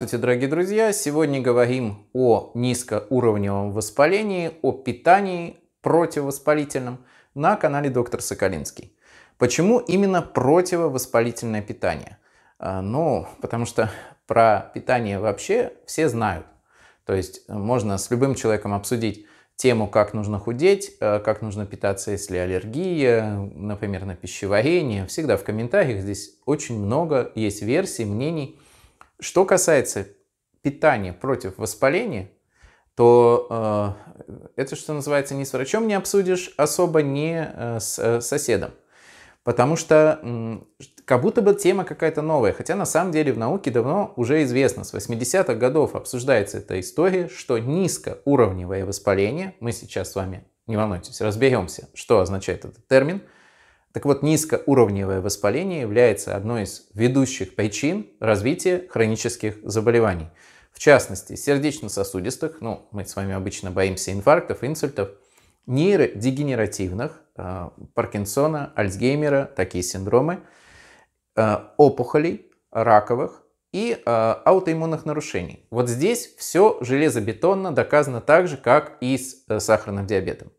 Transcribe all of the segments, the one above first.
Здравствуйте, дорогие друзья! Сегодня говорим о низкоуровневом воспалении, о питании противовоспалительном на канале Доктор Соколинский. Почему именно противовоспалительное питание? А, ну, потому что про питание вообще все знают. То есть э, можно с любым человеком обсудить тему, как нужно худеть, э, как нужно питаться, если аллергия, например, на пищеварение. Всегда в комментариях здесь очень много есть версий, мнений – что касается питания против воспаления, то э, это, что называется, не с врачом не обсудишь, особо не э, с э, соседом. Потому что э, как будто бы тема какая-то новая, хотя на самом деле в науке давно уже известно, с 80-х годов обсуждается эта история, что низкоуровневое воспаление, мы сейчас с вами, не волнуйтесь, разберемся, что означает этот термин – так вот, низкоуровневое воспаление является одной из ведущих причин развития хронических заболеваний. В частности, сердечно-сосудистых, ну, мы с вами обычно боимся инфарктов, инсультов, нейродегенеративных, э, Паркинсона, Альцгеймера, такие синдромы, э, опухолей, раковых и э, аутоиммунных нарушений. Вот здесь все железобетонно доказано так же, как и с сахарным диабетом.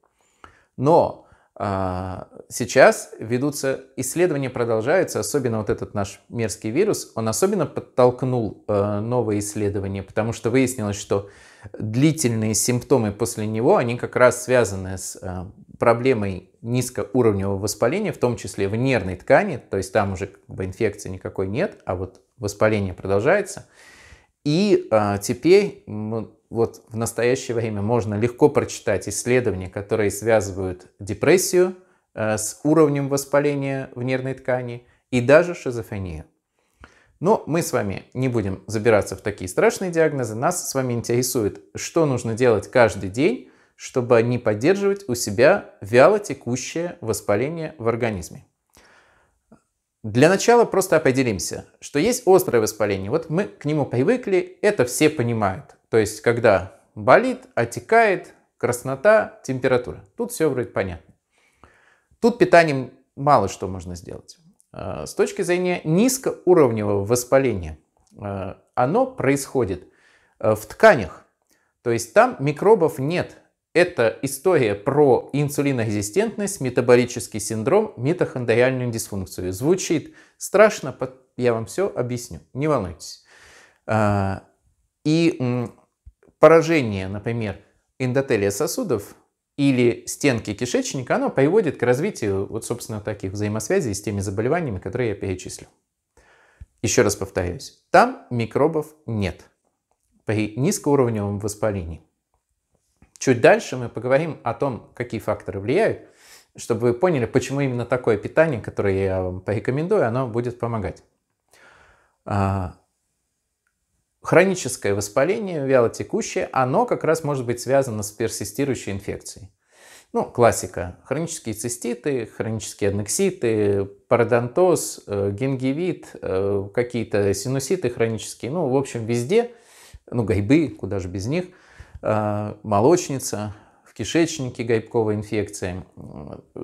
Но а, сейчас ведутся исследования, продолжаются, особенно вот этот наш мерзкий вирус, он особенно подтолкнул э, новые исследования, потому что выяснилось, что длительные симптомы после него, они как раз связаны с э, проблемой низкоуровневого воспаления, в том числе в нервной ткани, то есть там уже как бы инфекции никакой нет, а вот воспаление продолжается. И а, теперь вот в настоящее время можно легко прочитать исследования, которые связывают депрессию э, с уровнем воспаления в нервной ткани и даже шизофрению. Но мы с вами не будем забираться в такие страшные диагнозы. Нас с вами интересует, что нужно делать каждый день, чтобы не поддерживать у себя вяло текущее воспаление в организме. Для начала просто определимся, что есть острое воспаление. Вот мы к нему привыкли, это все понимают. То есть, когда болит, отекает, краснота, температура. Тут все вроде понятно. Тут питанием мало что можно сделать. А, с точки зрения низкоуровневого воспаления, а, оно происходит э, в тканях. То есть там микробов нет. Это история про инсулинорезистентность, метаболический синдром, митохондриальную дисфункцию. Звучит страшно, я вам все объясню, не волнуйтесь. А, и поражение, например, эндотелия сосудов или стенки кишечника, оно приводит к развитию вот, собственно, таких взаимосвязей с теми заболеваниями, которые я перечислю. Еще раз повторюсь, там микробов нет при низкоуровневом воспалении. Чуть дальше мы поговорим о том, какие факторы влияют, чтобы вы поняли, почему именно такое питание, которое я вам порекомендую, оно будет помогать. А, хроническое воспаление, вялотекущее, оно как раз может быть связано с персистирующей инфекцией. Ну, классика. Хронические циститы, хронические аднекситы, пародонтоз, э, гингивит, э, какие-то синуситы хронические. Ну, в общем, везде. Ну, гайбы, куда же без них. Э, молочница, в кишечнике гайбковая инфекция.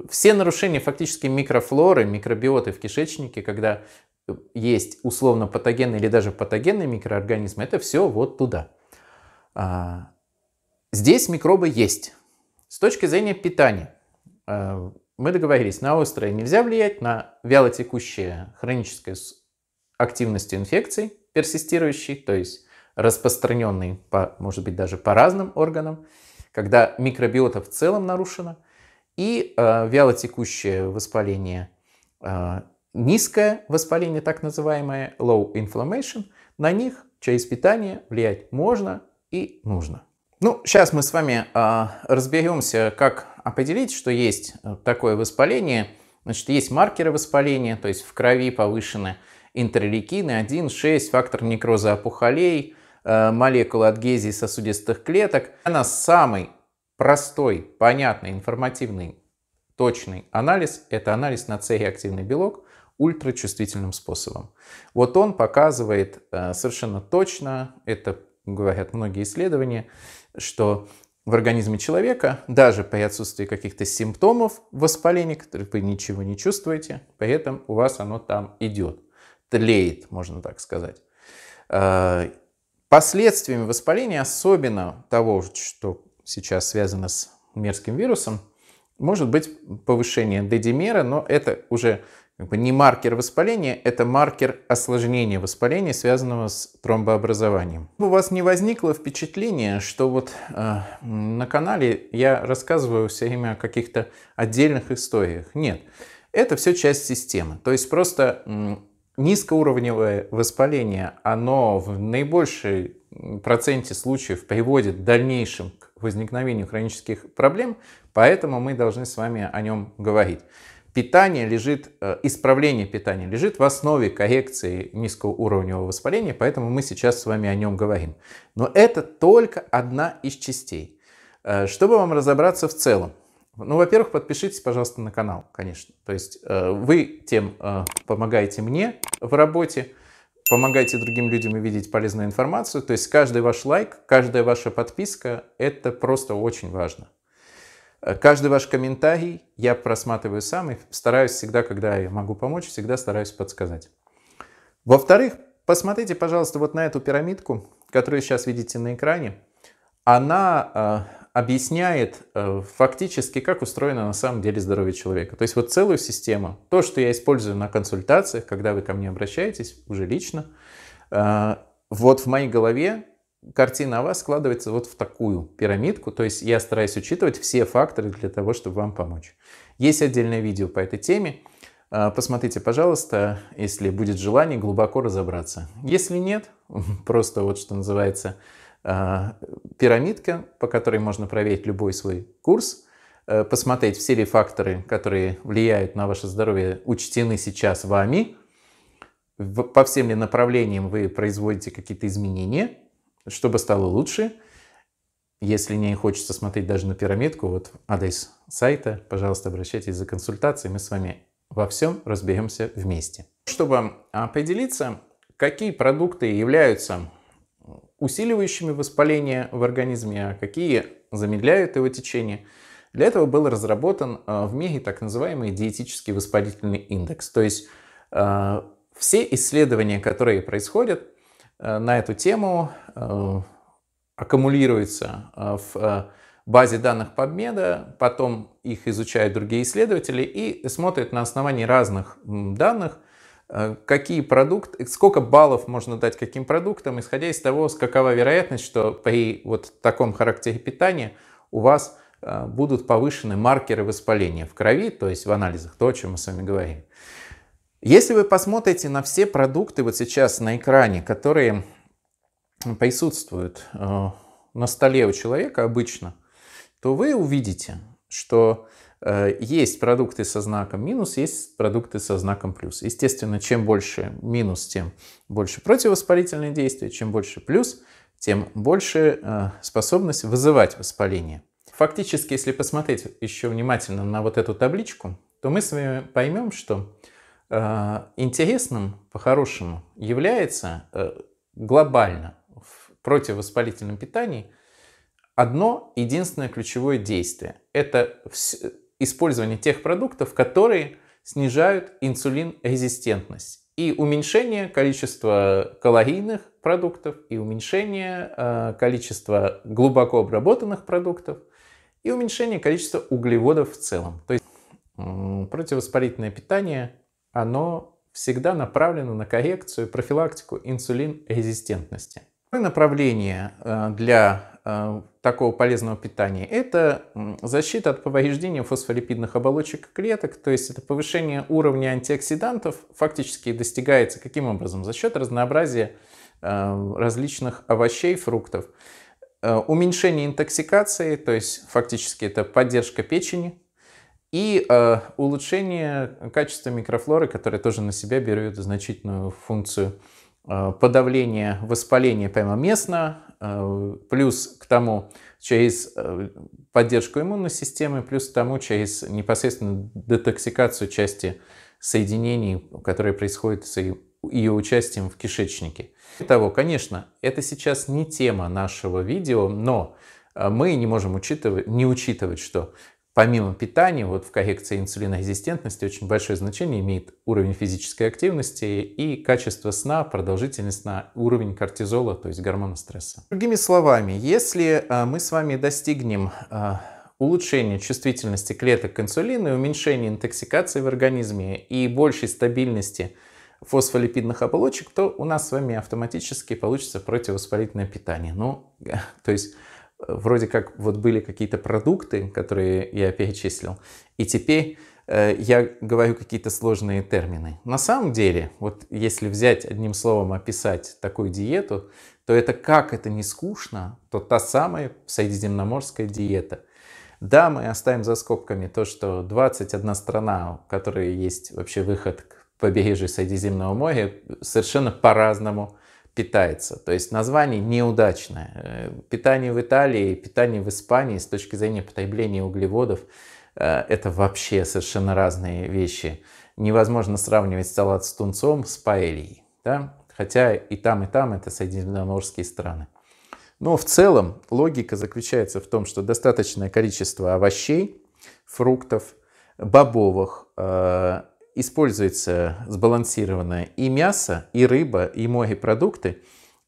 Все нарушения фактически микрофлоры, микробиоты в кишечнике, когда есть условно патогенные или даже патогенные микроорганизмы, это все вот туда. А, здесь микробы есть. С точки зрения питания, а, мы договорились, на острое нельзя влиять, на вялотекущее хроническое активностью инфекций, персистирующей, то есть распространенной, по, может быть, даже по разным органам, когда микробиота в целом нарушена, и э, вялотекущее воспаление э, низкое воспаление, так называемое low inflammation, на них через питание влиять можно и нужно. Ну, сейчас мы с вами э, разберемся, как определить, что есть э, такое воспаление. Значит, есть маркеры воспаления, то есть в крови повышены интерлейкины 1, 6, фактор некроза опухолей, э, молекулы адгезии сосудистых клеток. Она самый простой, понятный, информативный, точный анализ – это анализ на С-реактивный белок ультрачувствительным способом. Вот он показывает э, совершенно точно, это говорят многие исследования, что в организме человека, даже при отсутствии каких-то симптомов воспаления, которых вы ничего не чувствуете, при этом у вас оно там идет, тлеет, можно так сказать. Э, последствиями воспаления, особенно того, что сейчас связано с мерзким вирусом, может быть повышение D-димера, но это уже не маркер воспаления, это маркер осложнения воспаления, связанного с тромбообразованием. У вас не возникло впечатление, что вот э, на канале я рассказываю все время о каких-то отдельных историях. Нет, это все часть системы. То есть просто э, низкоуровневое воспаление, оно в наибольшей проценте случаев приводит в дальнейшем к возникновению хронических проблем, поэтому мы должны с вами о нем говорить питание лежит, э, исправление питания лежит в основе коррекции низкого уровневого воспаления, поэтому мы сейчас с вами о нем говорим. Но это только одна из частей. Э, чтобы вам разобраться в целом, ну, во-первых, подпишитесь, пожалуйста, на канал, конечно. То есть э, вы тем помогаете мне в работе, помогаете другим людям увидеть полезную информацию. То есть каждый ваш лайк, каждая ваша подписка, это просто очень важно. Э, каждый ваш комментарий я просматриваю сам и стараюсь всегда, когда я могу помочь, всегда стараюсь подсказать. Во-вторых, посмотрите, пожалуйста, вот на эту пирамидку, которую сейчас видите на экране. Она э, объясняет э, фактически, как устроено на самом деле здоровье человека. То есть вот целую систему, то, что я использую на консультациях, когда вы ко мне обращаетесь уже лично, э, вот в моей голове картина о вас складывается вот в такую пирамидку. То есть я стараюсь учитывать все факторы для того, чтобы вам помочь. Есть отдельное видео по этой теме. А, посмотрите, пожалуйста, если будет желание глубоко разобраться. Если нет, просто вот что называется а, пирамидка, по которой можно проверить любой свой курс, э, посмотреть, все ли факторы, которые влияют на ваше здоровье, учтены сейчас вами, по всем ли направлениям вы производите какие-то изменения, чтобы стало лучше. Если не хочется смотреть даже на пирамидку, вот адрес сайта, пожалуйста, обращайтесь за консультацией, мы с вами во всем разберемся вместе. Чтобы а, определиться, какие продукты являются усиливающими воспаление в организме, а какие замедляют его течение, для этого был разработан а, в мире так называемый диетический воспалительный индекс. То есть а, все исследования, которые происходят, Э, на эту тему э, аккумулируется э, в базе данных PubMed, потом их изучают другие исследователи и смотрят на основании разных данных, какие продукты, сколько баллов можно дать каким продуктам, исходя из того, с какова вероятность, что при вот таком характере питания у вас будут повышены маркеры воспаления в крови, то есть в анализах, то, о чем мы с вами говорим. Если вы посмотрите на все продукты вот сейчас на экране, которые присутствуют э, на столе у человека обычно, то вы увидите, что э, есть продукты со знаком минус, есть продукты со знаком плюс. Естественно, чем больше минус, тем больше противовоспалительное действие, чем больше плюс, тем больше э, способность вызывать воспаление. Фактически, если посмотреть еще внимательно на вот эту табличку, то мы с вами поймем, что Э, интересным, по-хорошему, является э, глобально в противовоспалительном питании одно единственное ключевое действие. Это использование тех продуктов, которые снижают инсулинрезистентность и уменьшение количества калорийных продуктов, и уменьшение э, количества глубоко обработанных продуктов, и уменьшение количества углеводов в целом. То есть э, противовоспалительное питание оно всегда направлено на коррекцию и профилактику инсулинрезистентности. Направление э, для э, такого полезного питания – это защита от повреждения фосфолипидных оболочек клеток, то есть это повышение уровня антиоксидантов фактически достигается каким образом? За счет разнообразия э, различных овощей, фруктов. Уменьшение интоксикации, то есть фактически это поддержка печени, и э, улучшение качества микрофлоры, которая тоже на себя берет значительную функцию э, подавления воспаления прямо местно, э, плюс к тому через э, поддержку иммунной системы, плюс к тому через непосредственно детоксикацию части соединений, которые происходят с ее участием в кишечнике. Кроме того, конечно, это сейчас не тема нашего видео, но э, мы не можем учитывать, не учитывать, что помимо питания, вот в коррекции инсулинорезистентности очень большое значение имеет уровень физической активности и качество сна, продолжительность сна, уровень кортизола, то есть гормона стресса. Другими словами, если э, мы с вами достигнем э, улучшения чувствительности клеток к инсулину и уменьшения интоксикации в организме и большей стабильности фосфолипидных оболочек, то у нас с вами автоматически получится противовоспалительное питание. Ну, то есть Э, вроде как вот были какие-то продукты, которые я перечислил, и теперь э, я говорю какие-то сложные термины. На самом деле, вот если взять одним словом описать такую диету, то это как это не скучно, то та самая средиземноморская диета. Да, мы оставим за скобками то, что 21 страна, у которой есть вообще выход к побережью Средиземного моря, совершенно по-разному питается. То есть название неудачное. Э, питание в Италии, питание в Испании с точки зрения потребления углеводов э, это вообще совершенно разные вещи. Невозможно сравнивать салат с тунцом с паэльей. Да? Хотя и там, и там это средиземноморские страны. Но в целом логика заключается в том, что достаточное количество овощей, фруктов, бобовых, э, используется сбалансированное и мясо, и рыба, и морепродукты,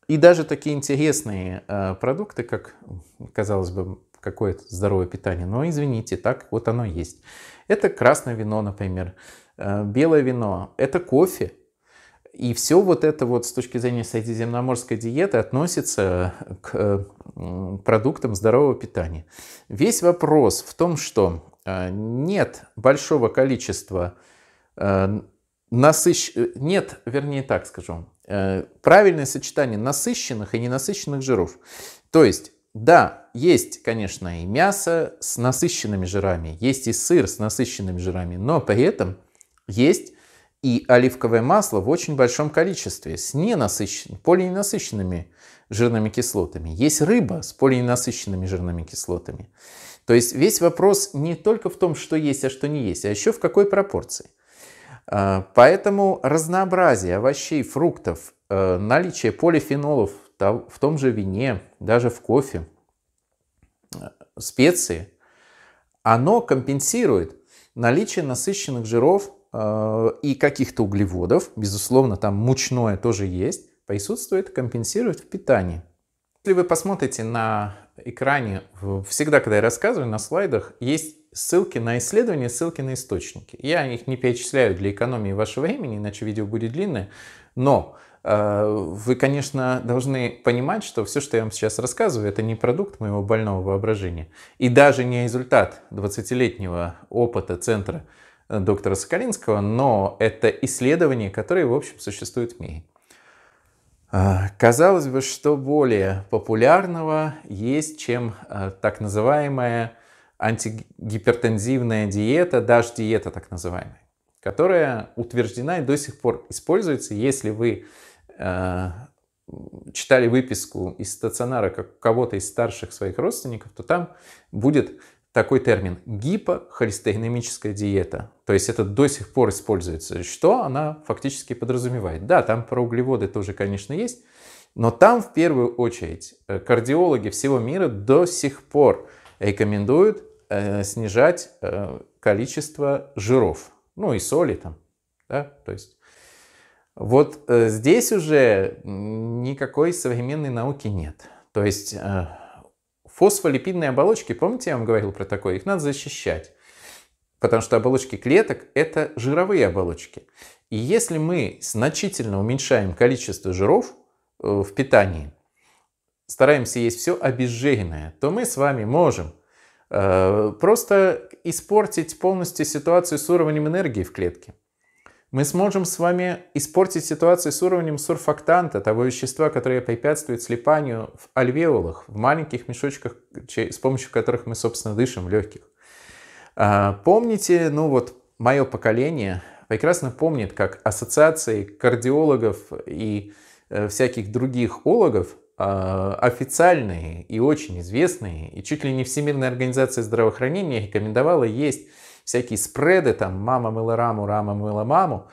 и даже такие интересные э, продукты, как, казалось бы, какое-то здоровое питание, но извините, так вот оно есть. Это красное вино, например, э, белое вино, это кофе. И все вот это вот с точки зрения средиземноморской диеты относится к э, продуктам здорового питания. Весь вопрос в том, что э, нет большого количества Э, насыщ... Э, нет, вернее так скажу. Э, правильное сочетание насыщенных и ненасыщенных жиров. То есть, да, есть, конечно, и мясо с насыщенными жирами, есть и сыр с насыщенными жирами, но при этом есть и оливковое масло в очень большом количестве с ненасыщенными полиненасыщенными жирными кислотами. Есть рыба с полиненасыщенными жирными кислотами. То есть весь вопрос не только в том, что есть, а что не есть, а еще в какой пропорции. А, поэтому разнообразие овощей, фруктов, э, наличие полифенолов в том же вине, даже в кофе, э, специи, оно компенсирует наличие насыщенных жиров э, и каких-то углеводов, безусловно, там мучное тоже есть, присутствует, компенсирует в питании. Если вы посмотрите на экране, всегда, когда я рассказываю на слайдах, есть ссылки на исследования, ссылки на источники. Я их не перечисляю для экономии вашего времени, иначе видео будет длинное, но э, вы, конечно, должны понимать, что все, что я вам сейчас рассказываю, это не продукт моего больного воображения. И даже не результат 20-летнего опыта центра э, доктора Соколинского, но это исследования, которые, в общем, существуют в мире. Э, казалось бы, что более популярного есть, чем так называемая антигипертензивная диета, даже диета так называемая, которая утверждена и до сих пор используется, если вы э, читали выписку из стационара как кого-то из старших своих родственников, то там будет такой термин гипохолестеринемическая диета. То есть это до сих пор используется. Что она фактически подразумевает? Да, там про углеводы тоже, конечно, есть, но там в первую очередь э, кардиологи всего мира до сих пор рекомендуют Э, снижать э, количество жиров, ну и соли там, да, то есть вот э, здесь уже никакой современной науки нет. То есть фосфолипидные оболочки, помните, я вам говорил про такое, их надо защищать. Потому что оболочки клеток – это жировые оболочки. И если мы значительно уменьшаем количество жиров в питании, стараемся есть все обезжиренное, то мы с вами можем – Э, просто испортить полностью ситуацию с уровнем энергии в клетке. Мы сможем с вами испортить ситуацию с уровнем сурфактанта, того вещества, которое препятствует слипанию в альвеолах, в маленьких мешочках, с помощью которых мы, собственно, дышим в легких. Э, помните, ну вот мое поколение прекрасно помнит, как ассоциации кардиологов и э, всяких других ологов а, официальные и очень известные, и чуть ли не Всемирная организация здравоохранения рекомендовала есть всякие спреды, там «мама мыла раму, рама мыла маму».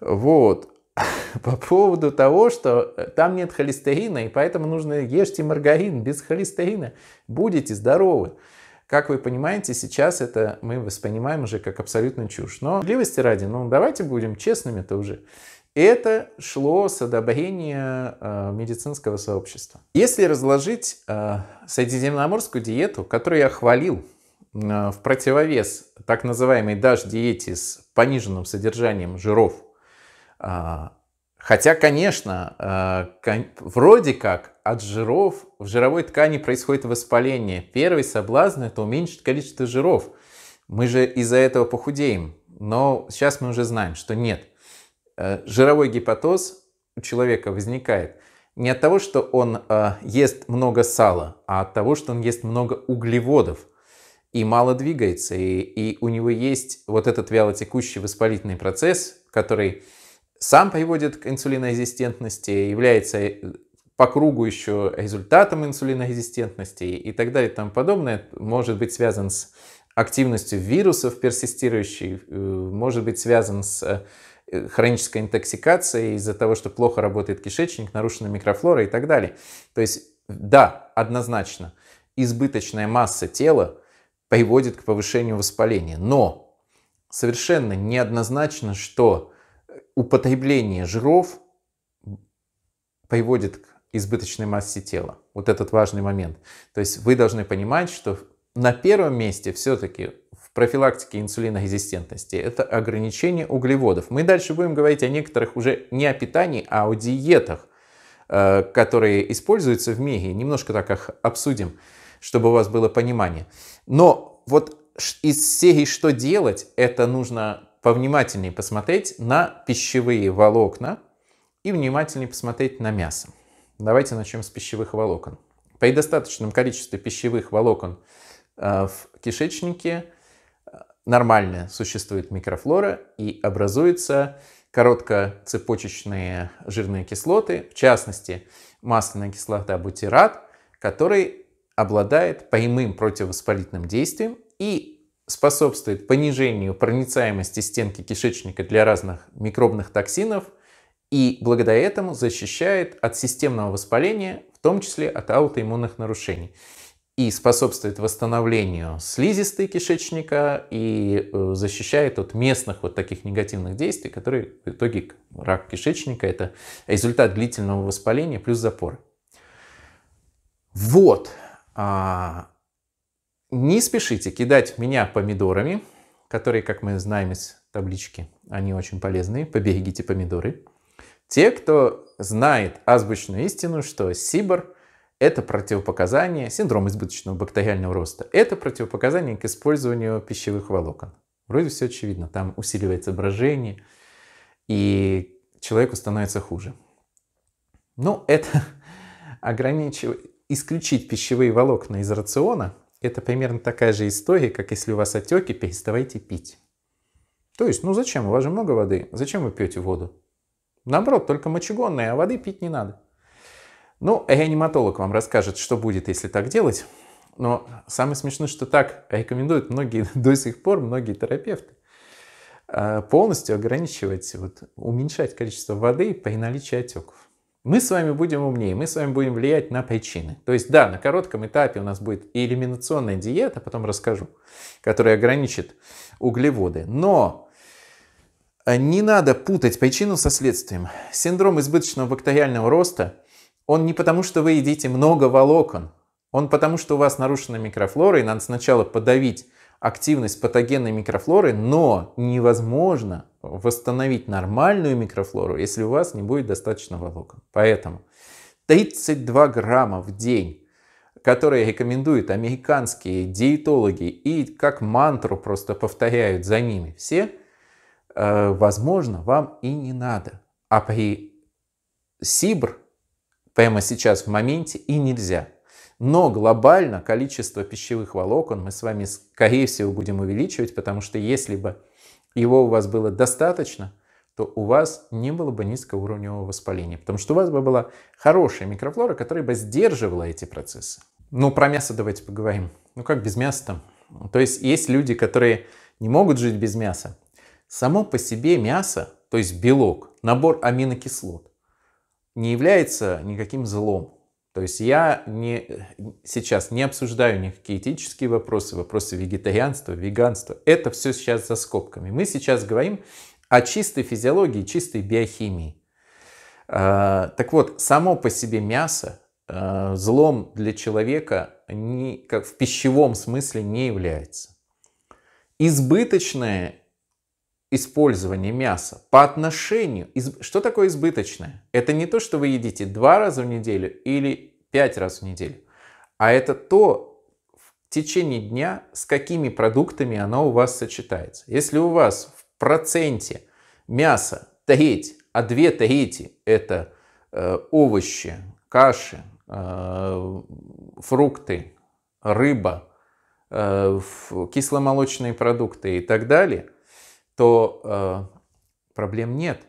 Вот. По поводу того, что э, там нет холестерина, и поэтому нужно ешьте маргарин без холестерина. Будете здоровы. Как вы понимаете, сейчас это мы воспринимаем уже как абсолютно чушь. Но справедливости ради, ну давайте будем честными-то уже. Это шло с одобрения э, медицинского сообщества. Если разложить э, средиземноморскую диету, которую я хвалил э, в противовес так называемой DASH-диете с пониженным содержанием жиров, Хотя, конечно, вроде как от жиров в жировой ткани происходит воспаление. Первый соблазн – это уменьшить количество жиров. Мы же из-за этого похудеем. Но сейчас мы уже знаем, что нет – Э, жировой гепатоз у человека возникает не от того, что он э, ест много сала, а от того, что он ест много углеводов и мало двигается. И, и у него есть вот этот вялотекущий воспалительный процесс, который сам приводит к инсулинорезистентности, является э, по кругу еще результатом инсулинорезистентности и так далее и тому подобное, может быть связан с активностью вирусов персистирующей, может быть связан с Э, хроническая интоксикация из-за того, что плохо работает кишечник, нарушена микрофлора и так далее. То есть, да, однозначно, избыточная масса тела приводит к повышению воспаления. Но совершенно неоднозначно, что э, употребление жиров приводит к избыточной массе тела. Вот этот важный момент. То есть вы должны понимать, что на первом месте все-таки профилактики инсулинорезистентности, это ограничение углеводов. Мы дальше будем говорить о некоторых уже не о питании, а о диетах, э, которые используются в мире. Немножко так их обсудим, чтобы у вас было понимание. Но вот из серии «Что делать?» это нужно повнимательнее посмотреть на пищевые волокна и внимательнее посмотреть на мясо. Давайте начнем с пищевых волокон. При достаточном количестве пищевых волокон э, в кишечнике нормально существует микрофлора и образуются короткоцепочечные жирные кислоты, в частности масляная кислота бутират, который обладает прямым противовоспалительным действием и способствует понижению проницаемости стенки кишечника для разных микробных токсинов и благодаря этому защищает от системного воспаления, в том числе от аутоиммунных нарушений и способствует восстановлению слизистой кишечника и э, защищает от местных вот таких негативных действий, которые в итоге рак кишечника – это результат длительного воспаления плюс запор. Вот. А, не спешите кидать меня помидорами, которые, как мы знаем из таблички, они очень полезные. Побегите помидоры. Те, кто знает азбучную истину, что сибор – это противопоказание, синдром избыточного бактериального роста, это противопоказание к использованию пищевых волокон. Вроде все очевидно, там усиливается брожение, и человеку становится хуже. Но это ограничивать, исключить пищевые волокна из рациона, это примерно такая же история, как если у вас отеки, переставайте пить. То есть, ну зачем, у вас же много воды, зачем вы пьете воду? Наоборот, только мочегонные, а воды пить не надо. Ну, реаниматолог вам расскажет, что будет, если так делать. Но самое смешное, что так рекомендуют многие до сих пор, многие терапевты. Э, полностью ограничивать, вот, уменьшать количество воды при наличии отеков. Мы с вами будем умнее, мы с вами будем влиять на причины. То есть, да, на коротком этапе у нас будет элиминационная диета, потом расскажу, которая ограничит углеводы. Но э, не надо путать причину со следствием. Синдром избыточного бактериального роста – он не потому, что вы едите много волокон, он потому, что у вас нарушена микрофлора, и надо сначала подавить активность патогенной микрофлоры, но невозможно восстановить нормальную микрофлору, если у вас не будет достаточно волокон. Поэтому 32 грамма в день, которые рекомендуют американские диетологи и как мантру просто повторяют за ними все, э, возможно, вам и не надо. А при СИБР прямо сейчас в моменте и нельзя. Но глобально количество пищевых волокон мы с вами, скорее всего, будем увеличивать, потому что если бы его у вас было достаточно, то у вас не было бы низкоуровневого воспаления, потому что у вас бы была хорошая микрофлора, которая бы сдерживала эти процессы. Ну, про мясо давайте поговорим. Ну, как без мяса то То есть есть люди, которые не могут жить без мяса. Само по себе мясо, то есть белок, набор аминокислот, не является никаким злом. То есть я не, сейчас не обсуждаю никакие этические вопросы, вопросы вегетарианства, веганства. Это все сейчас за скобками. Мы сейчас говорим о чистой физиологии, чистой биохимии. А, так вот, само по себе мясо а, злом для человека не как в пищевом смысле не является. Избыточное использование мяса по отношению... Что такое избыточное? Это не то, что вы едите два раза в неделю или пять раз в неделю, а это то, в течение дня, с какими продуктами оно у вас сочетается. Если у вас в проценте мясо треть а две трети это э, овощи, каши, э, фрукты, рыба, э, кисломолочные продукты и так далее – то э, проблем нет.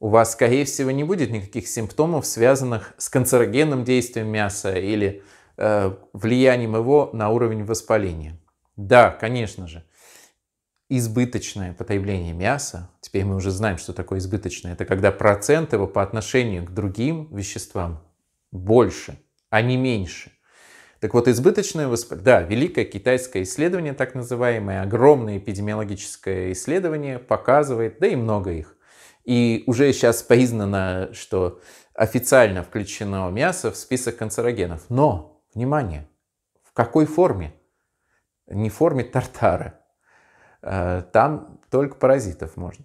У вас, скорее всего, не будет никаких симптомов, связанных с канцерогенным действием мяса или э, влиянием его на уровень воспаления. Да, конечно же, избыточное потребление мяса, теперь мы уже знаем, что такое избыточное, это когда процент его по отношению к другим веществам больше, а не меньше. Так вот, избыточное воспаление, да, великое китайское исследование, так называемое, огромное эпидемиологическое исследование показывает, да и много их. И уже сейчас признано, что официально включено мясо в список канцерогенов. Но, внимание, в какой форме? Не в форме тартара. Э, там только паразитов можно.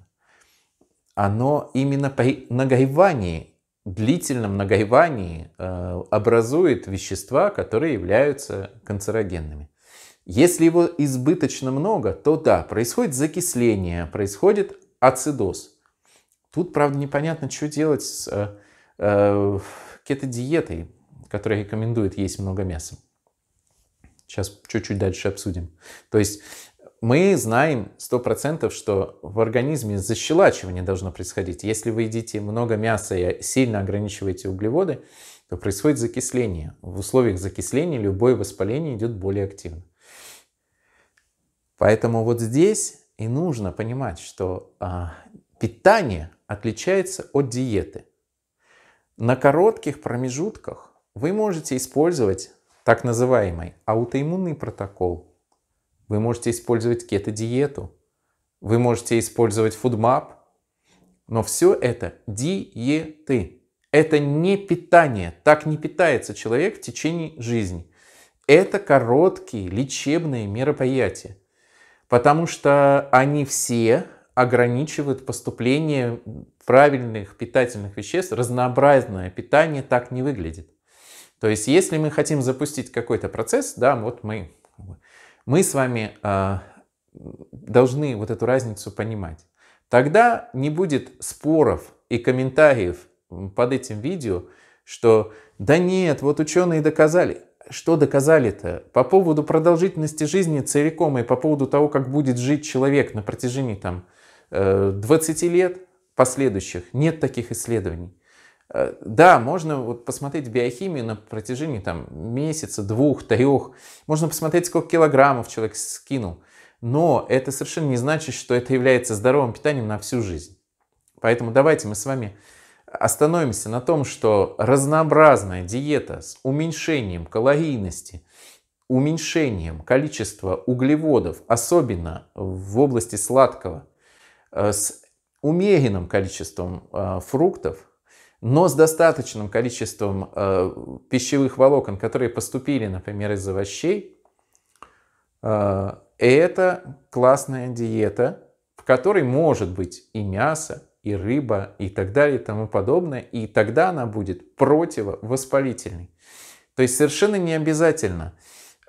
Оно именно при нагревании длительном нагревании э, образует вещества, которые являются канцерогенными. Если его избыточно много, то да, происходит закисление, происходит ацидоз. Тут, правда, непонятно, что делать с э, э, кето-диетой, которая рекомендует есть много мяса. Сейчас чуть-чуть дальше обсудим. То есть мы знаем 100%, что в организме защелачивание должно происходить. Если вы едите много мяса и сильно ограничиваете углеводы, то происходит закисление. В условиях закисления любое воспаление идет более активно. Поэтому вот здесь и нужно понимать, что а, питание отличается от диеты. На коротких промежутках вы можете использовать так называемый аутоиммунный протокол, вы можете использовать кето-диету. Вы можете использовать фудмап. Но все это диеты. Это не питание. Так не питается человек в течение жизни. Это короткие лечебные мероприятия. Потому что они все ограничивают поступление правильных питательных веществ. Разнообразное питание так не выглядит. То есть, если мы хотим запустить какой-то процесс, да, вот мы мы с вами э, должны вот эту разницу понимать. Тогда не будет споров и комментариев под этим видео, что да нет, вот ученые доказали. Что доказали-то? По поводу продолжительности жизни целиком и по поводу того, как будет жить человек на протяжении там, 20 э, лет последующих, нет таких исследований. Э, да, можно вот посмотреть биохимию на протяжении там, месяца, двух, трех. Можно посмотреть, сколько килограммов человек скинул. Но это совершенно не значит, что это является здоровым питанием на всю жизнь. Поэтому давайте мы с вами остановимся на том, что разнообразная диета с уменьшением калорийности, уменьшением количества углеводов, особенно в области сладкого, э, с умеренным количеством э, фруктов – но с достаточным количеством э, пищевых волокон, которые поступили, например, из овощей, э, это классная диета, в которой может быть и мясо, и рыба, и так далее, и тому подобное, и тогда она будет противовоспалительной. То есть совершенно не обязательно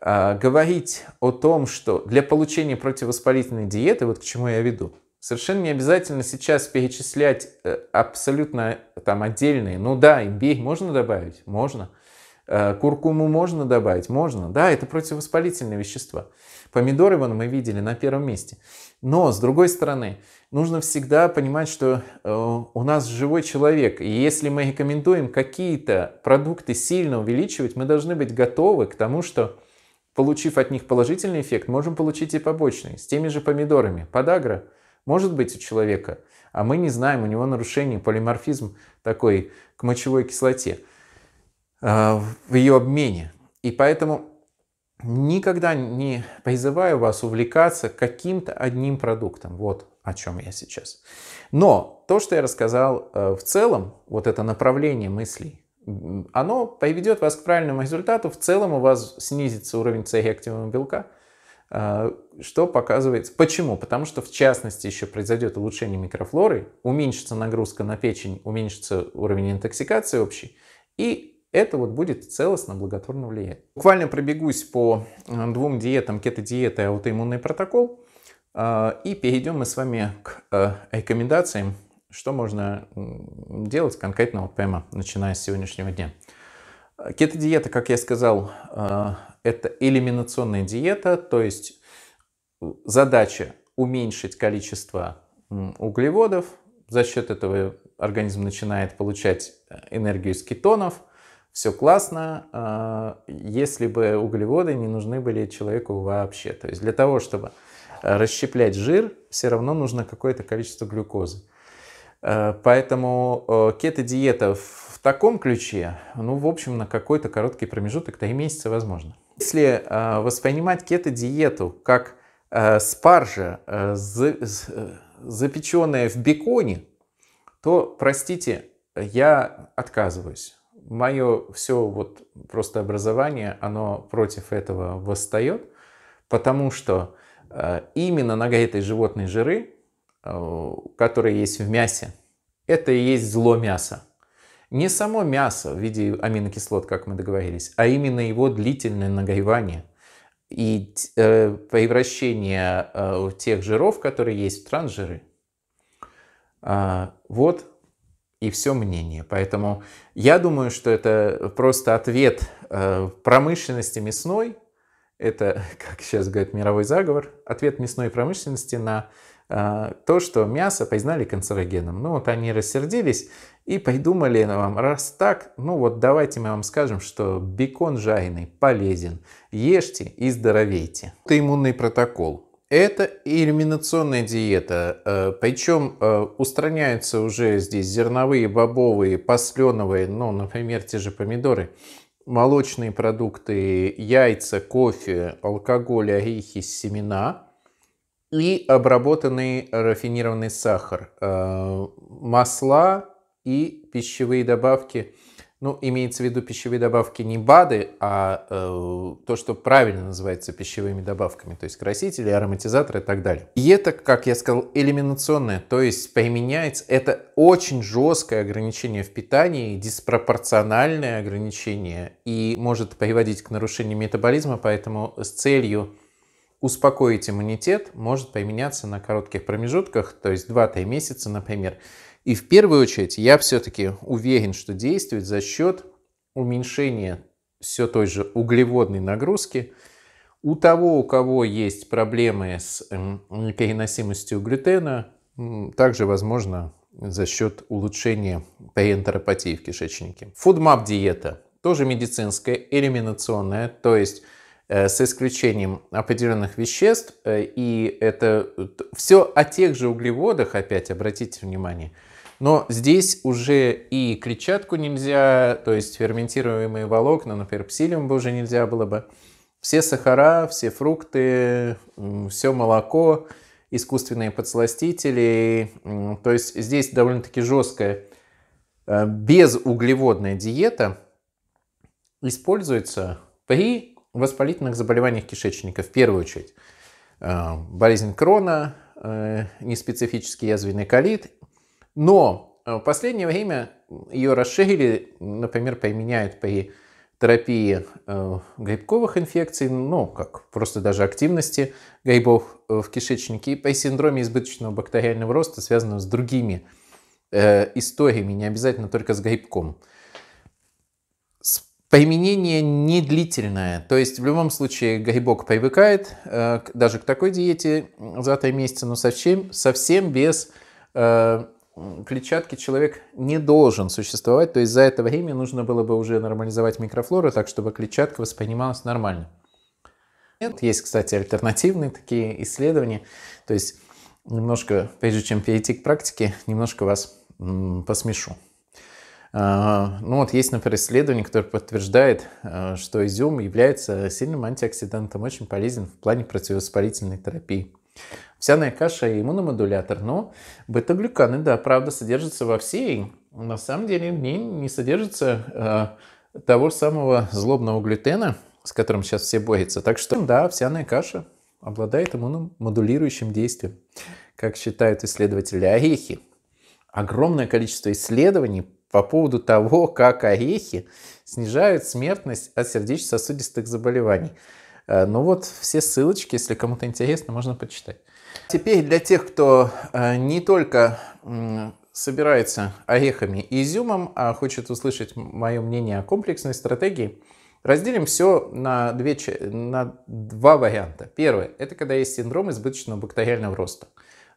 э, говорить о том, что для получения противовоспалительной диеты, вот к чему я веду, совершенно не обязательно сейчас перечислять э, абсолютно там отдельные. Ну да, имбирь можно добавить? Можно. Э, куркуму можно добавить? Можно. Да, это противовоспалительные вещества. Помидоры, вон, мы видели на первом месте. Но, с другой стороны, нужно всегда понимать, что э, у нас живой человек. И если мы рекомендуем какие-то продукты сильно увеличивать, мы должны быть готовы к тому, что, получив от них положительный эффект, можем получить и побочный. С теми же помидорами. Подагра может быть у человека – а мы не знаем, у него нарушение, полиморфизм такой к мочевой кислоте а, в ее обмене. И поэтому никогда не призываю вас увлекаться каким-то одним продуктом. Вот о чем я сейчас. Но то, что я рассказал э, в целом, вот это направление мыслей, оно приведет вас к правильному результату. В целом у вас снизится уровень С-реактивного белка, а, что показывается? Почему? Потому что, в частности, еще произойдет улучшение микрофлоры, уменьшится нагрузка на печень, уменьшится уровень интоксикации общий, и это вот будет целостно благотворно влиять. Буквально пробегусь по э, двум диетам, кето-диета и аутоиммунный протокол, а, и перейдем мы с вами к э, рекомендациям, что можно делать конкретно вот прямо начиная с сегодняшнего дня. Э, кето-диета, как я сказал, это элиминационная диета, то есть э, задача уменьшить количество углеводов. За счет этого организм начинает получать э, энергию из кетонов. Все классно, а, если бы углеводы не нужны были человеку вообще. То есть для того, чтобы э, расщеплять жир, все равно нужно какое-то количество глюкозы. Поэтому кето-диета в таком ключе, ну, в общем, на какой-то короткий промежуток, 3 месяца возможно. Если э, воспринимать кето-диету как э, спаржа, э, запеченная в беконе, то, простите, я отказываюсь. Мое все вот просто образование, оно против этого восстает, потому что э, именно нагретой животной жиры, э, которые есть в мясе, это и есть зло мяса. Не само мясо в виде аминокислот, как мы договорились, а именно его длительное нагревание и э, превращение э, тех жиров, которые есть в трансжиры. Э, вот и все мнение. Поэтому я думаю, что это просто ответ э, промышленности мясной, это, как сейчас говорят мировой заговор, ответ мясной промышленности на а, то, что мясо признали канцерогеном. Ну вот они рассердились и придумали вам, раз так, ну вот давайте мы вам скажем, что бекон жареный полезен, ешьте и здоровейте. Это иммунный протокол. Это иллюминационная диета, э, причем э, устраняются уже здесь зерновые, бобовые, посленовые, ну, например, те же помидоры, молочные продукты, яйца, кофе, алкоголь, орехи, семена – и обработанный рафинированный сахар, э, масла и пищевые добавки. Ну, имеется в виду пищевые добавки не БАДы, а э, то, что правильно называется пищевыми добавками, то есть красители, ароматизаторы и так далее. И это, как я сказал, элиминационное, то есть применяется, это очень жесткое ограничение в питании, диспропорциональное ограничение и может приводить к нарушению метаболизма, поэтому с целью успокоить иммунитет может поменяться на коротких промежутках, то есть 2-3 месяца, например. И в первую очередь я все-таки уверен, что действует за счет уменьшения все той же углеводной нагрузки. У того, у кого есть проблемы с эм, непереносимостью глютена, также возможно за счет улучшения парентеропатии в кишечнике. Фудмап диета тоже медицинская, элиминационная, то есть Э, с исключением определенных веществ. Э, и это э, все о тех же углеводах, опять обратите внимание. Но здесь уже и клетчатку нельзя, то есть ферментируемые волокна, например, псилиум бы уже нельзя было бы. Все сахара, все фрукты, все молоко, искусственные подсластители. То есть здесь довольно-таки жесткая безуглеводная диета используется при воспалительных заболеваниях кишечника в первую очередь. Э, болезнь крона, э, неспецифический язвенный колит. Но э, в последнее время ее расширили, например, применяют при терапии грибковых инфекций, ну, как просто даже активности грибов в кишечнике, и при синдроме избыточного бактериального роста, связанного с другими историями, не обязательно только с грибком. Применение недлительное, то есть в любом случае грибок привыкает э, даже к такой диете за три месяца, но совсем, совсем без э, клетчатки человек не должен существовать, то есть за это время нужно было бы уже нормализовать микрофлору так, чтобы клетчатка воспринималась нормально. Есть, кстати, альтернативные такие исследования, то есть немножко, прежде чем перейти к практике, немножко вас посмешу. А, ну вот есть, например, исследование, которое подтверждает, а, что изюм является сильным антиоксидантом, очень полезен в плане противовоспалительной терапии. Овсяная каша и иммуномодулятор, но бета-глюканы, да, правда, содержатся во всей, на самом деле в ней не содержится э, того самого злобного глютена, с которым сейчас все боятся. Так что, да, овсяная каша обладает иммуномодулирующим действием, как считают исследователи орехи. Огромное количество исследований по поводу того, как орехи снижают смертность от сердечно-сосудистых заболеваний. Э, ну вот все ссылочки, если кому-то интересно, можно почитать. Теперь для тех, кто э, не только собирается орехами и изюмом, а хочет услышать мое мнение о комплексной стратегии, разделим все на, две, на два варианта. Первое – это когда есть синдром избыточного бактериального роста.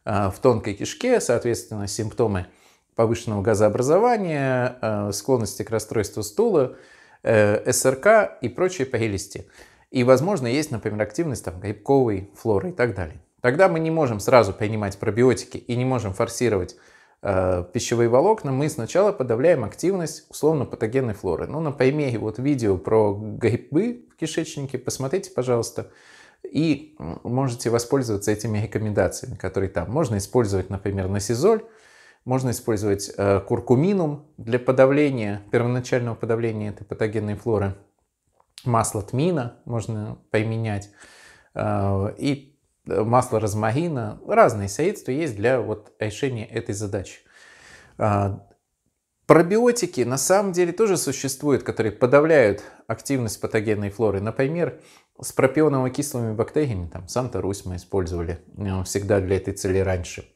Э, в тонкой кишке, соответственно, симптомы – повышенного газообразования, э, склонности к расстройству стула, э, СРК и прочие прелести. И, возможно, есть, например, активность там, грибковой флоры и так далее. Тогда мы не можем сразу принимать пробиотики и не можем форсировать э, пищевые волокна. Мы сначала подавляем активность условно-патогенной флоры. Ну, на примере вот видео про грибы в кишечнике посмотрите, пожалуйста. И можете воспользоваться этими рекомендациями, которые там. Можно использовать, например, насизоль, можно использовать э, куркуминум для подавления, первоначального подавления этой патогенной флоры. Масло тмина можно применять. Э, и э, масло розмарина. Разные средства есть для вот решения этой задачи. А, пробиотики на самом деле тоже существуют, которые подавляют активность патогенной флоры. Например, с пропионово-кислыми бактериями, там Санта-Русь мы использовали всегда для этой цели раньше.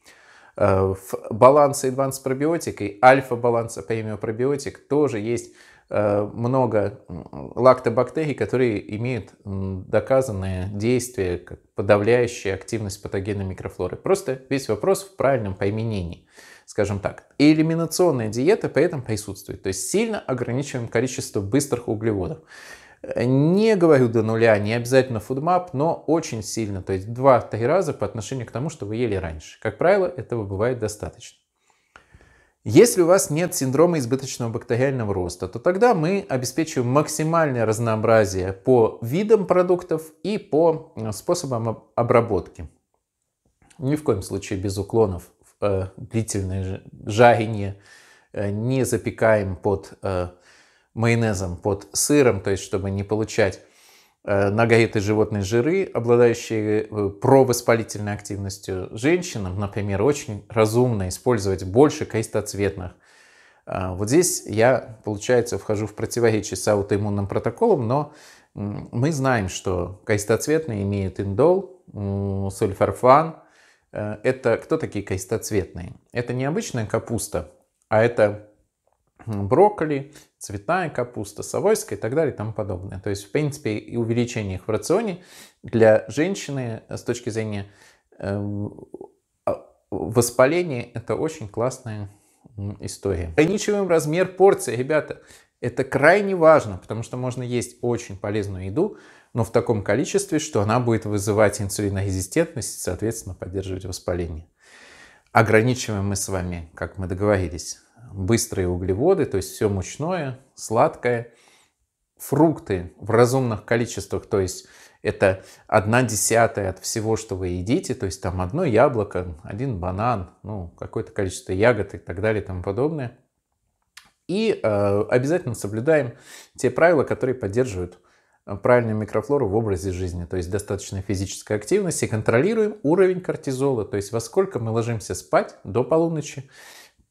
Э, в балансе Advanced пробиотик и альфа-баланса премиум пробиотик тоже есть э, много лактобактерий, которые имеют доказанное действие, как подавляющая активность патогенной микрофлоры. Просто весь вопрос в правильном поименении, скажем так. И элиминационная диета при этом присутствует, то есть сильно ограничиваем количество быстрых углеводов. Не говорю до нуля, не обязательно фудмап, но очень сильно, то есть 2-3 раза по отношению к тому, что вы ели раньше. Как правило, этого бывает достаточно. Если у вас нет синдрома избыточного бактериального роста, то тогда мы обеспечиваем максимальное разнообразие по видам продуктов и по э, способам обработки. Ни в коем случае без уклонов в э, длительное жарение, э, не запекаем под майонезом под сыром, то есть чтобы не получать э, нагоеты животные жиры, обладающие э, провоспалительной активностью женщинам, например, очень разумно использовать больше кайстоцветных. А, вот здесь я, получается, вхожу в противоречие с аутоиммунным протоколом, но мы знаем, что кайстоцветные имеют индол, сульфарфан. Э, это кто такие кайстоцветные? Это не обычная капуста, а это брокколи, цветная капуста, совойская и так далее и тому подобное. То есть, в принципе, и увеличение их в рационе для женщины э, с точки зрения э, а, воспаления это очень классная история. Ограничиваем размер порции, ребята. Это крайне важно, потому что можно есть очень полезную еду, но в таком количестве, что она будет вызывать инсулинорезистентность и, соответственно, поддерживать воспаление. Ограничиваем мы с вами, как мы договорились, быстрые углеводы, то есть все мучное, сладкое, фрукты в разумных количествах, то есть это одна десятая от всего, что вы едите, то есть там одно яблоко, один банан, ну, какое-то количество ягод и так далее и тому подобное. И э, обязательно соблюдаем те правила, которые поддерживают э, правильную микрофлору в образе жизни, то есть достаточная физическая активность, контролируем уровень кортизола, то есть во сколько мы ложимся спать до полуночи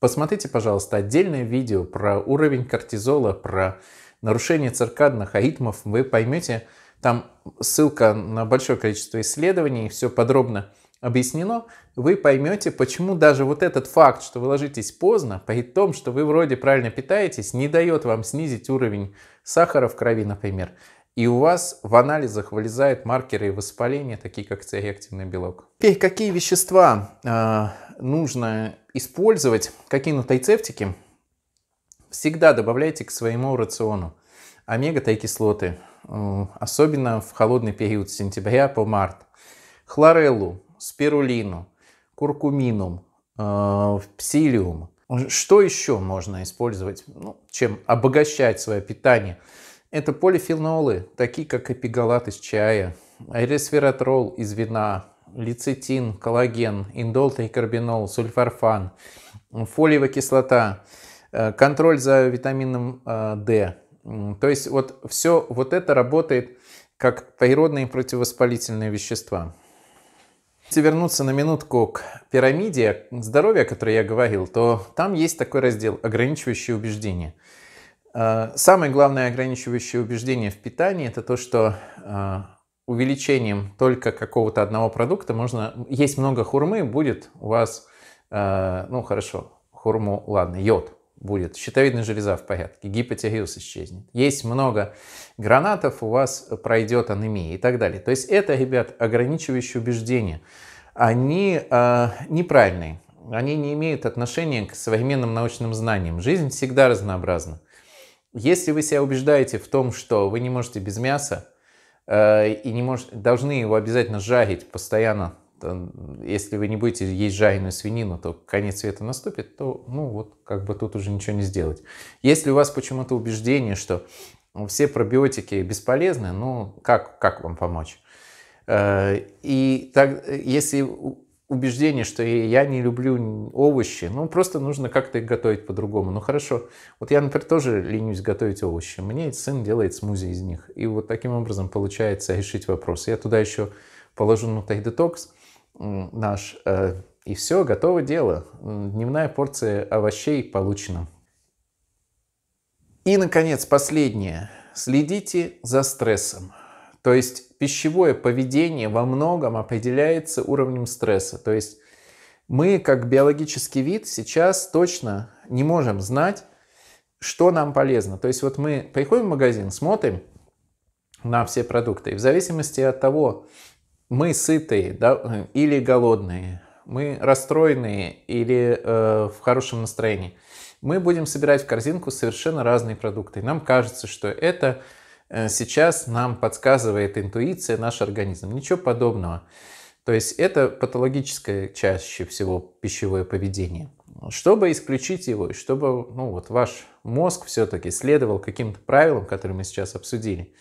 Посмотрите, пожалуйста, отдельное видео про уровень кортизола, про нарушение циркадных аритмов. Вы поймете, там ссылка на большое количество исследований, все подробно объяснено. Вы поймете, почему даже вот этот факт, что вы ложитесь поздно, при том, что вы вроде правильно питаетесь, не дает вам снизить уровень сахара в крови, например. И у вас в анализах вылезают маркеры воспаления, такие как C-реактивный белок. Теперь, какие вещества а, нужно использовать какие нутрицептики, всегда добавляйте к своему рациону омега-3-кислоты, э, особенно в холодный период с сентября по март, хлореллу, спирулину, куркумину, э, псилиум. Что еще можно использовать, ну, чем обогащать свое питание? Это полифенолы, такие как эпигалат из чая, ресвератрол из вина, лецитин, коллаген, индолтрикарбинол, трикарбинол, сульфарфан, фолиевая кислота, э, контроль за витамином э, D. То есть вот все вот это работает как природные противовоспалительные вещества. Если вернуться на минутку к пирамиде здоровья, о которой я говорил, то там есть такой раздел «Ограничивающие убеждения». Э, самое главное ограничивающее убеждение в питании – это то, что увеличением только какого-то одного продукта можно... Есть много хурмы, будет у вас... Э, ну, хорошо, хурму, ладно, йод будет, щитовидная железа в порядке, гипотиреоз исчезнет. Есть много гранатов, у вас пройдет анемия и так далее. То есть это, ребят, ограничивающие убеждения. Они э, неправильные, они не имеют отношения к современным научным знаниям. Жизнь всегда разнообразна. Если вы себя убеждаете в том, что вы не можете без мяса, Э, и не мож... должны его обязательно жарить постоянно. Если вы не будете есть жареную свинину, то конец света наступит, то ну вот как бы тут уже ничего не сделать. Если у вас почему-то убеждение, что все пробиотики бесполезны, ну как, как вам помочь? Э, и так, если убеждение, что я не люблю овощи, ну просто нужно как-то их готовить по-другому. Ну хорошо, вот я, например, тоже ленюсь готовить овощи. Мне сын делает смузи из них. И вот таким образом получается решить вопрос. Я туда еще положу нутай детокс наш, э, и все, готово дело. Дневная порция овощей получена. И, наконец, последнее. Следите за стрессом. То есть пищевое поведение во многом определяется уровнем стресса. То есть мы, как биологический вид, сейчас точно не можем знать, что нам полезно. То есть вот мы приходим в магазин, смотрим на все продукты, и в зависимости от того, мы сытые да, или голодные, мы расстроенные или э, в хорошем настроении, мы будем собирать в корзинку совершенно разные продукты. Нам кажется, что это Э, сейчас нам подсказывает интуиция, наш организм. Ничего подобного. То есть это патологическое чаще всего пищевое поведение. Чтобы исключить его, и чтобы ну, вот ваш мозг все-таки следовал каким-то правилам, которые мы сейчас обсудили,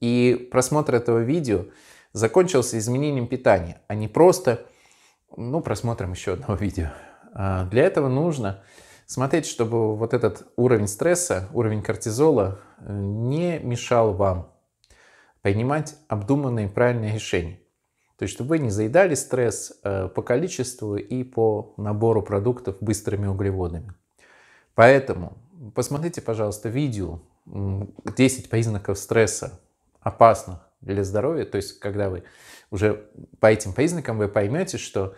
и просмотр этого видео закончился изменением питания, а не просто ну, просмотром еще одного видео. А, для этого нужно смотреть, чтобы вот этот уровень стресса, уровень кортизола э, не мешал вам принимать обдуманные правильные решения. То есть, чтобы вы не заедали стресс э, по количеству и по набору продуктов быстрыми углеводами. Поэтому посмотрите, пожалуйста, видео 10 признаков стресса опасных для здоровья. То есть, когда вы уже по этим признакам вы поймете, что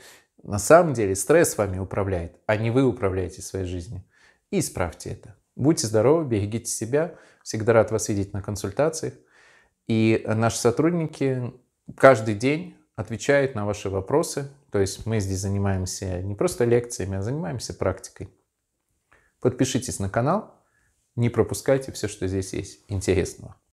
на самом деле стресс вами управляет, а не вы управляете своей жизнью. И исправьте это. Будьте здоровы, берегите себя. Всегда рад вас видеть на консультациях. И наши сотрудники каждый день отвечают на ваши вопросы. То есть мы здесь занимаемся не просто лекциями, а занимаемся практикой. Подпишитесь на канал, не пропускайте все, что здесь есть интересного.